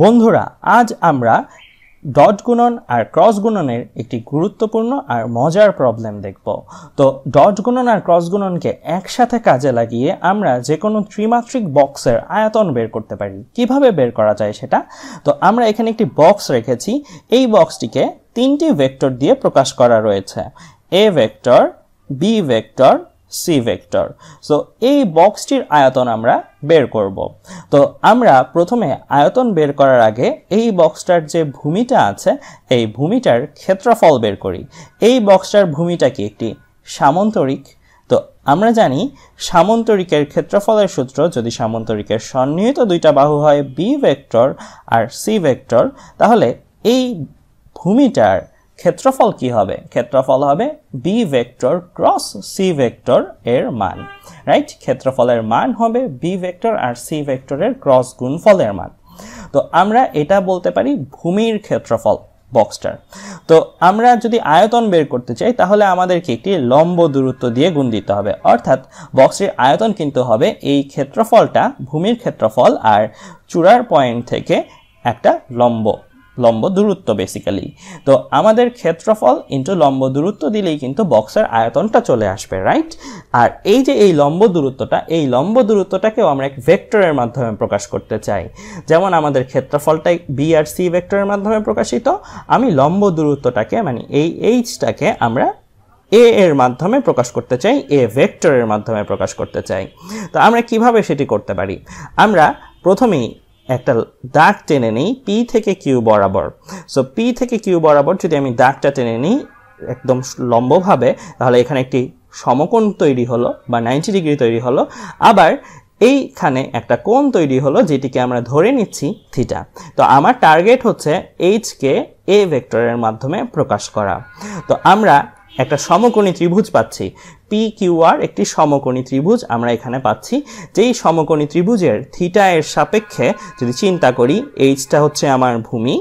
বন্ধুরা আজ আমরা ডট গুণন আর ক্রস গুণনের একটি গুরুত্বপূর্ণ আর মজার প্রবলেম দেখব তো ডট গুণন আর ক্রস গুণনকে একসাথে কাজে লাগিয়ে আমরা যে কোনো ত্রিমাত্রিক বক্সের আয়তন বের করতে পারি কিভাবে বের করা যায় সেটা তো আমরা এখানে একটি বক্স রেখেছি এই বক্সটিকে তিনটি ভেক্টর দিয়ে প্রকাশ করা রয়েছে A vector B vector C vector so এই বক্সটির আয়তন আমরা বের করব তো আমরা প্রথমে আয়তন বের করার আগে এই বক্সটার যে ভূমিটা আছে এই ভূমিটার ক্ষেত্রফল বের করি এই বক্সটার ভূমিটা কি একটি সামন্তরিক তো আমরা জানি সামন্তরিকের ক্ষেত্রফলের সূত্র যদি সামন্তরিকের সন্নিহিত দুইটা বাহু হয় বি ভেক্টর আর সি ভেক্টর তাহলে এই ভূমিটার ক্ষেত্রফল কি হবে ক্ষেত্রফল হবে B vector cross C vector এর মান রাইট ক্ষেত্রফলের মান হবে বি ভেক্টর আর সি ভেক্টরের ক্রস গুণফলের মান তো আমরা এটা বলতে পারি ভূমির ক্ষেত্রফল বক্সটার তো আমরা যদি আয়তন বের করতে চাই তাহলে আমাদেরকে একটি লম্ব দূরত্ব দিয়ে গুণ দিতে হবে অর্থাৎ বক্সের আয়তন কিন্তু হবে এই ক্ষেত্রফলটা ভূমির ক্ষেত্রফল আর চূড়ার পয়েন্ট থেকে একটা লম্ব লম্ব দূরত্ব বেসিক্যালি তো আমাদের ক্ষেত্রফল ইন্টু লম্ব দূরত্ব দিলেই কিন্তু বক্সের আয়তনটা চলে আসবে রাইট আর এই যে এই লম্ব দূরত্বটা এই লম্ব দূরত্বটাকেও আমরা এক ভেক্টরের মাধ্যমে প্রকাশ করতে চাই যেমন আমাদের ক্ষেত্রফলটাই বি আর সি ভেক্টরের মাধ্যমে প্রকাশিত আমি লম্ব দূরত্বটাকে মানে এই এইচটাকে আমরা এ এর মাধ্যমে প্রকাশ করতে চাই এ ভেক্টরের মাধ্যমে প্রকাশ করতে চাই তো আমরা কিভাবে সেটি করতে পারি আমরা প্রথমেই একটা দাগ টেনে নিই পি থেকে কিউ বরাবর সো পি থেকে কিউ বরাবর যদি আমি দাগটা টেনে নিই একদম লম্বভাবে তাহলে এখানে একটি সমকোণ তৈরি হলো বা নাইনটি ডিগ্রি তৈরি হলো আবার এইখানে একটা কোণ তৈরি হলো যেটিকে আমরা ধরে নিচ্ছি থিটা তো আমার টার্গেট হচ্ছে এইচকে এ ভেক্টরের মাধ্যমে প্রকাশ করা তো আমরা একটা সমকোণী ত্রিভুজ পাচ্ছি পি কিউ আর একটি সমকোণী ত্রিভুজ আমরা এখানে পাচ্ছি যেই সমকোণী ত্রিভুজের থিটা এর সাপেক্ষে যদি চিন্তা করি এইচটা হচ্ছে আমার ভূমি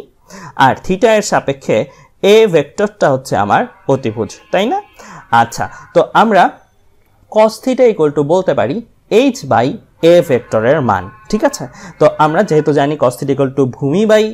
আর থিটা এর সাপেক্ষে এ ভেক্টরটা হচ্ছে আমার অতিভুজ তাই না আচ্ছা তো আমরা কস থিটা ইকুয়াল টু বলতে পারি এইচ বাই এ ভেক্টরের মান ঠিক আছে তো আমরা যেহেতু জানি কস ইকুয়াল টু ভূমি বাই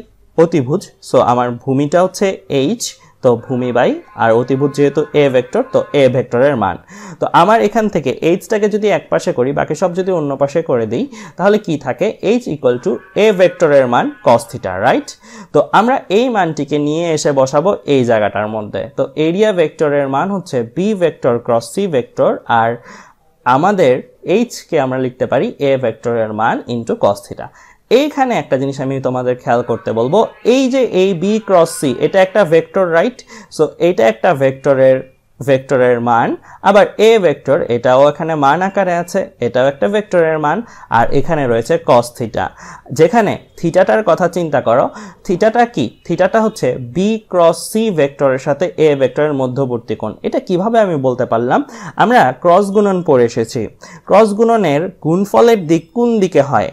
অতিভুজ সো আমার ভূমিটা হচ্ছে এইচ তো ভূমি বাই আর অতিভূত যেহেতু এ ভেক্টর তো এ ভেক্টরের মান তো আমার এখান থেকে এইচটাকে যদি এক পাশে করি বাকি সব যদি অন্য পাশে করে দিই তাহলে কি থাকে এইচ ইকুয়াল টু এ ভেক্টরের মান কস্থিটা রাইট তো আমরা এই মানটিকে নিয়ে এসে বসাবো এই জায়গাটার মধ্যে তো এরিয়া ভেক্টরের মান হচ্ছে B vector cross C vector আর আমাদের এইচকে আমরা লিখতে পারি এ ভেক্টরের মান ইন্টু কস্থিটা এইখানে একটা জিনিস আমি তোমাদের খেয়াল করতে বলবো এই যে এই বি ক্রস সি এটা একটা ভেক্টর রাইট সো এটা একটা ভেক্টরের ভেক্টরের মান আবার এ ভেক্টর এটাও এখানে মান আকারে আছে এটাও একটা ভেক্টরের মান আর এখানে রয়েছে কস থিটা যেখানে থিটাটার কথা চিন্তা করো থিটাটা কি থিটাটা হচ্ছে বি ক্রস সি ভেক্টরের সাথে এ ভেক্টরের মধ্যবর্তী কোণ এটা কিভাবে আমি বলতে পারলাম আমরা ক্রস গুণন পড়ে এসেছি ক্রস গুণনের গুণফলের দিক কোন দিকে হয়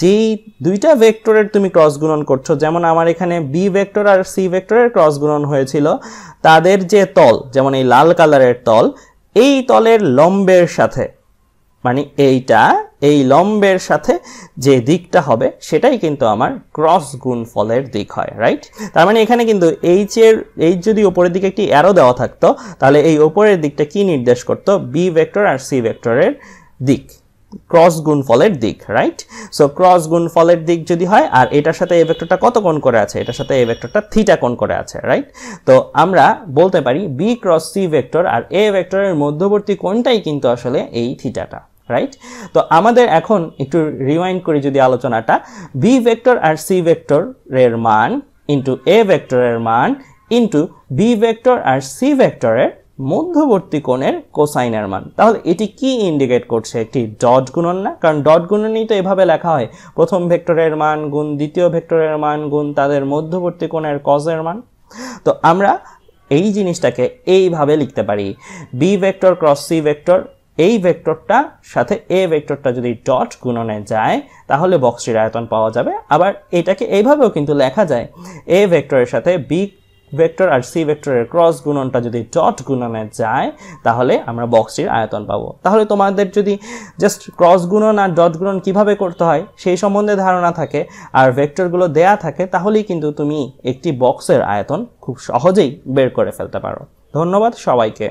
যেই দুইটা ভেক্টরের তুমি ক্রস গুণন করছো যেমন আমার এখানে বি ভেক্টর আর সি ভেক্টরের ক্রস গুণন হয়েছিল তাদের যে তল যেমন এই লাল কালারের তল এই তলের লম্বের সাথে মানে এইটা এই লম্বের সাথে যে দিকটা হবে সেটাই কিন্তু আমার ক্রস গুণ ফলের দিক হয় রাইট তার মানে এখানে কিন্তু এইচ এর এইচ যদি ওপরের দিকে একটি অ্যারো দেওয়া থাকতো তাহলে এই ওপরের দিকটা কি নির্দেশ করতো বি ভেক্টর আর সি ভেক্টরের দিক ক্রস গুণফলের দিক রাইট সো ক্রস গুণফলের দিক যদি হয় আর এটার সাথে এই ভেক্টরটা কত কোণ করে আছে এটার সাথে এই ভেক্টরটা থিটা কোণ করে আছে রাইট তো আমরা বলতে পারি বি ক্রস সি ভেক্টর আর এ ভেক্টরের মধ্যবর্তী কোণটাই কিন্তু আসলে এই থিটাটা রাইট তো আমাদের এখন একটু রিমাইন্ড করি যদি আলোচনাটা বি ভেক্টর আর সি ভেক্টরের মান ইন্টু এ ভেক্টরের মান ইন্টু বি ভেক্টর আর সি ভেক্টরের মধ্যবর্তী কোণের কোসাইনের মান তাহলে এটি কি ইন্ডিকেট করছে একটি ডট গুণন না কারণ ডট গুণনই তো এভাবে লেখা হয় প্রথম ভেক্টরের মান গুণ দ্বিতীয় ভেক্টরের মান গুণ তাদের মধ্যবর্তী কোণের কজের মান তো আমরা এই জিনিসটাকে এইভাবে লিখতে পারি B vector cross C vector এই ভেক্টরটা সাথে এ ভেক্টরটা যদি ডট গুণনে যায় তাহলে বক্সটির আয়তন পাওয়া যাবে আবার এটাকে এইভাবেও কিন্তু লেখা যায় এ ভেক্টরের সাথে বি ভেক্টর আর সি ভেক্টরের ক্রস গুণনটা যদি ডট গুণনে যায় তাহলে আমরা বক্সটির আয়তন পাবো তাহলে তোমাদের যদি জাস্ট ক্রস গুণন আর ডট গুণন কিভাবে করতে হয় সেই সম্বন্ধে ধারণা থাকে আর ভেক্টরগুলো দেয়া থাকে তাহলেই কিন্তু তুমি একটি বক্সের আয়তন খুব সহজেই বের করে ফেলতে পারো ধন্যবাদ সবাইকে